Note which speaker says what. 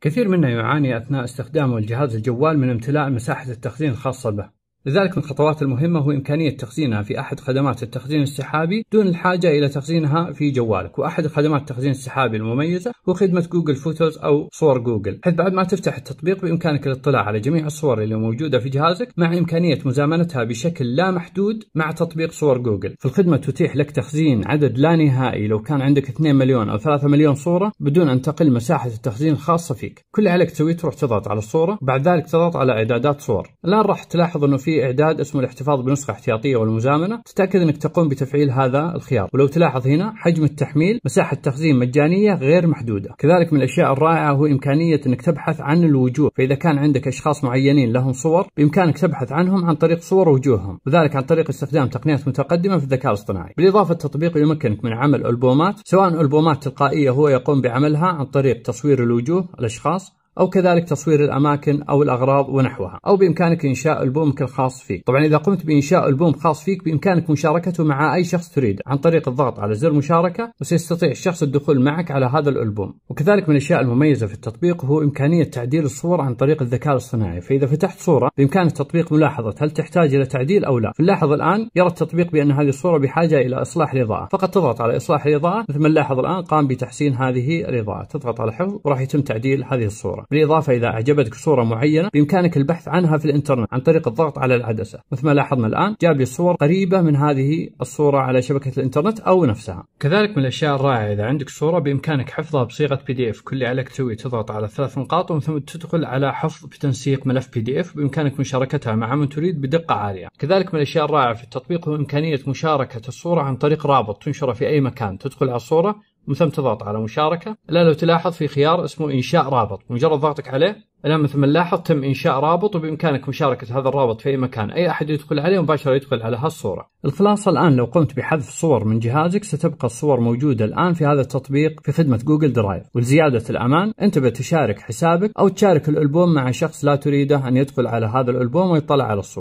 Speaker 1: كثير منا يعاني أثناء استخدامه الجهاز الجوال من امتلاء مساحة التخزين الخاصة به لذلك من الخطوات المهمة هو إمكانية تخزينها في أحد خدمات التخزين السحابي دون الحاجة إلى تخزينها في جوالك، وأحد خدمات التخزين السحابي المميزة هو خدمة جوجل فوتوز أو صور جوجل، حيث بعد ما تفتح التطبيق بإمكانك الاطلاع على جميع الصور اللي موجودة في جهازك مع إمكانية مزامنتها بشكل لا محدود مع تطبيق صور جوجل، فالخدمة تتيح لك تخزين عدد لا نهائي لو كان عندك 2 مليون أو 3 مليون صورة بدون أن تقل مساحة التخزين الخاصة فيك، كل عليك تسويه تروح تضغط على الصورة، بعد ذلك تضغط على إعدادات صور، الآن راح تلاحظ أنه في في إعداد اسمه الاحتفاظ بنسخة احتياطية والمزامنة تتأكد أنك تقوم بتفعيل هذا الخيار ولو تلاحظ هنا حجم التحميل مساحة تخزين مجانية غير محدودة كذلك من الأشياء الرائعة هو إمكانية أنك تبحث عن الوجوه فإذا كان عندك أشخاص معينين لهم صور بإمكانك تبحث عنهم عن طريق صور وجوههم وذلك عن طريق استخدام تقنيات متقدمة في الذكاء الاصطناعي بالإضافة التطبيق يمكنك من عمل ألبومات سواء ألبومات تلقائية هو يقوم بعملها عن طريق تصوير الوجوه الأشخاص أو كذلك تصوير الأماكن أو الأغراض ونحوها أو بإمكانك إنشاء ألبومك الخاص فيك طبعا إذا قمت بإنشاء ألبوم خاص فيك بإمكانك مشاركته مع أي شخص تريد عن طريق الضغط على زر مشاركة وسيستطيع الشخص الدخول معك على هذا الألبوم وكذلك من الأشياء المميزة في التطبيق هو إمكانية تعديل الصور عن طريق الذكاء الاصطناعي فإذا فتحت صورة بإمكان التطبيق ملاحظة هل تحتاج إلى تعديل أو لا فنلاحظ الآن يرى التطبيق بأن هذه الصورة بحاجة إلى إصلاح الإضاءة فقط تضغط على إصلاح الإضاءة مثل ما نلاحظ الآن قام بتحسين هذه الإضاءة تضغط على حفظ وراح يتم تعديل هذه الصورة الصورة بالإضافة إذا أعجبتك صورة معينة بإمكانك البحث عنها في الإنترنت عن طريق الضغط على العدسة مثل ما لاحظنا الآن جاب لي صور قريبة من هذه الصورة على شبكة الإنترنت أو نفسها كذلك من الأشياء الرائعة إذا عندك صورة بإمكانك حفظها بصيغة بي دي إف كل اللي عليك تسويه تضغط على ثلاث نقاط ومن ثم تدخل على حفظ بتنسيق ملف بي دي إف بإمكانك مشاركتها مع من تريد بدقة عالية كذلك من الأشياء الرائعة في التطبيق هو إمكانية مشاركة الصورة عن طريق رابط تنشره في أي مكان تدخل على الصورة من ثم تضغط على مشاركه الان لو تلاحظ في خيار اسمه انشاء رابط مجرد ضغطك عليه الان مثل ما نلاحظ تم انشاء رابط وبامكانك مشاركه هذا الرابط في اي مكان اي احد يدخل عليه مباشره يدخل على هالصوره الخلاصه الان لو قمت بحذف صور من جهازك ستبقى الصور موجوده الان في هذا التطبيق في خدمه جوجل درايف ولزياده الامان انتبه تشارك حسابك او تشارك الالبوم مع شخص لا تريده ان يدخل على هذا الالبوم ويطلع على الصور